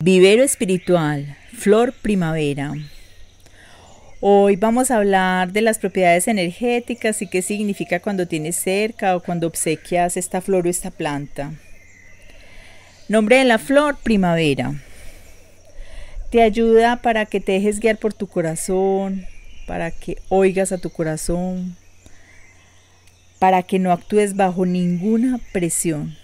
Vivero espiritual, flor primavera. Hoy vamos a hablar de las propiedades energéticas y qué significa cuando tienes cerca o cuando obsequias esta flor o esta planta. Nombre de la flor, primavera. Te ayuda para que te dejes guiar por tu corazón, para que oigas a tu corazón, para que no actúes bajo ninguna presión.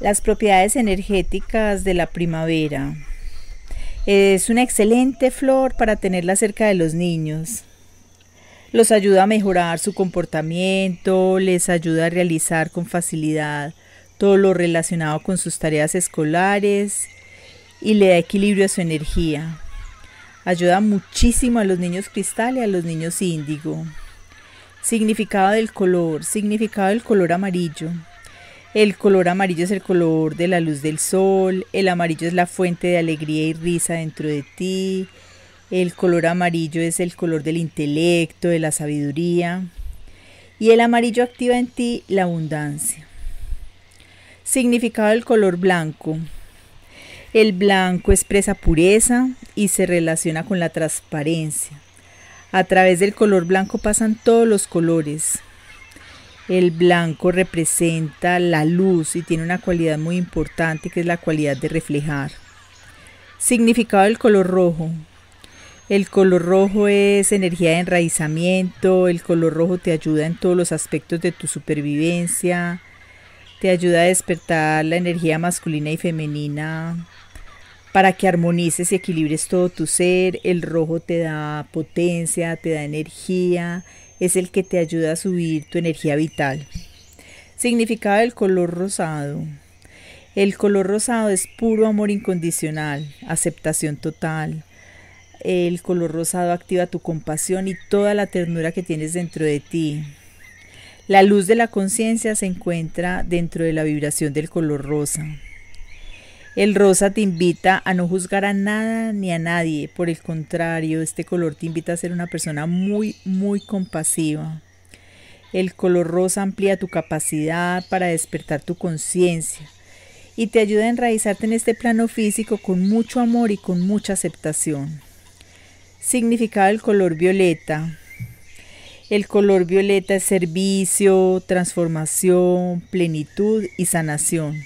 Las propiedades energéticas de la primavera. Es una excelente flor para tenerla cerca de los niños. Los ayuda a mejorar su comportamiento, les ayuda a realizar con facilidad todo lo relacionado con sus tareas escolares y le da equilibrio a su energía. Ayuda muchísimo a los niños cristal y a los niños índigo. Significado del color, significado del color amarillo. El color amarillo es el color de la luz del sol, el amarillo es la fuente de alegría y risa dentro de ti, el color amarillo es el color del intelecto, de la sabiduría y el amarillo activa en ti la abundancia. Significado del color blanco. El blanco expresa pureza y se relaciona con la transparencia. A través del color blanco pasan todos los colores, el blanco representa la luz y tiene una cualidad muy importante que es la cualidad de reflejar. Significado del color rojo. El color rojo es energía de enraizamiento, el color rojo te ayuda en todos los aspectos de tu supervivencia, te ayuda a despertar la energía masculina y femenina para que armonices y equilibres todo tu ser. El rojo te da potencia, te da energía, es el que te ayuda a subir tu energía vital. Significado del color rosado. El color rosado es puro amor incondicional, aceptación total. El color rosado activa tu compasión y toda la ternura que tienes dentro de ti. La luz de la conciencia se encuentra dentro de la vibración del color rosa. El rosa te invita a no juzgar a nada ni a nadie. Por el contrario, este color te invita a ser una persona muy, muy compasiva. El color rosa amplía tu capacidad para despertar tu conciencia y te ayuda a enraizarte en este plano físico con mucho amor y con mucha aceptación. Significado el color violeta. El color violeta es servicio, transformación, plenitud y sanación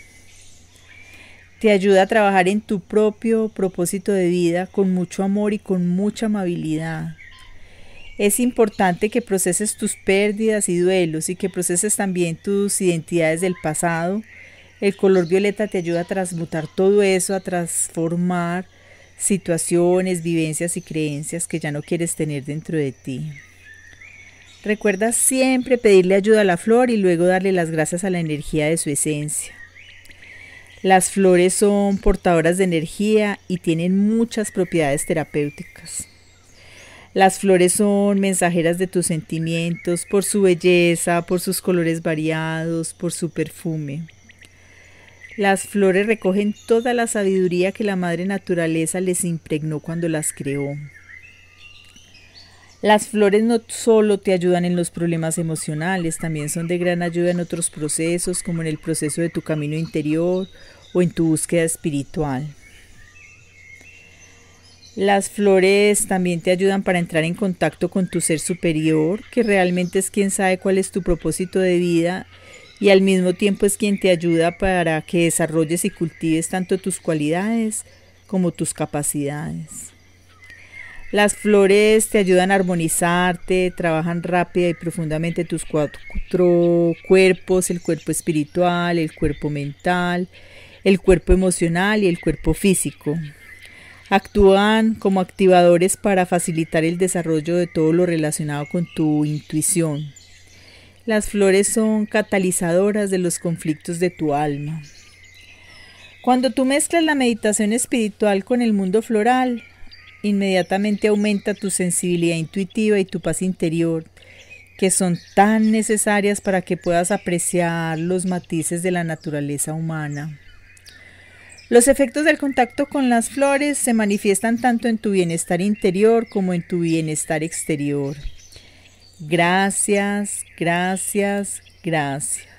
te ayuda a trabajar en tu propio propósito de vida con mucho amor y con mucha amabilidad. Es importante que proceses tus pérdidas y duelos y que proceses también tus identidades del pasado. El color violeta te ayuda a transmutar todo eso, a transformar situaciones, vivencias y creencias que ya no quieres tener dentro de ti. Recuerda siempre pedirle ayuda a la flor y luego darle las gracias a la energía de su esencia. Las flores son portadoras de energía y tienen muchas propiedades terapéuticas. Las flores son mensajeras de tus sentimientos por su belleza, por sus colores variados, por su perfume. Las flores recogen toda la sabiduría que la madre naturaleza les impregnó cuando las creó. Las flores no solo te ayudan en los problemas emocionales, también son de gran ayuda en otros procesos, como en el proceso de tu camino interior o en tu búsqueda espiritual. Las flores también te ayudan para entrar en contacto con tu ser superior, que realmente es quien sabe cuál es tu propósito de vida y al mismo tiempo es quien te ayuda para que desarrolles y cultives tanto tus cualidades como tus capacidades. Las flores te ayudan a armonizarte, trabajan rápida y profundamente tus cuatro cuerpos, el cuerpo espiritual, el cuerpo mental, el cuerpo emocional y el cuerpo físico. Actúan como activadores para facilitar el desarrollo de todo lo relacionado con tu intuición. Las flores son catalizadoras de los conflictos de tu alma. Cuando tú mezclas la meditación espiritual con el mundo floral, inmediatamente aumenta tu sensibilidad intuitiva y tu paz interior, que son tan necesarias para que puedas apreciar los matices de la naturaleza humana. Los efectos del contacto con las flores se manifiestan tanto en tu bienestar interior como en tu bienestar exterior. Gracias, gracias, gracias.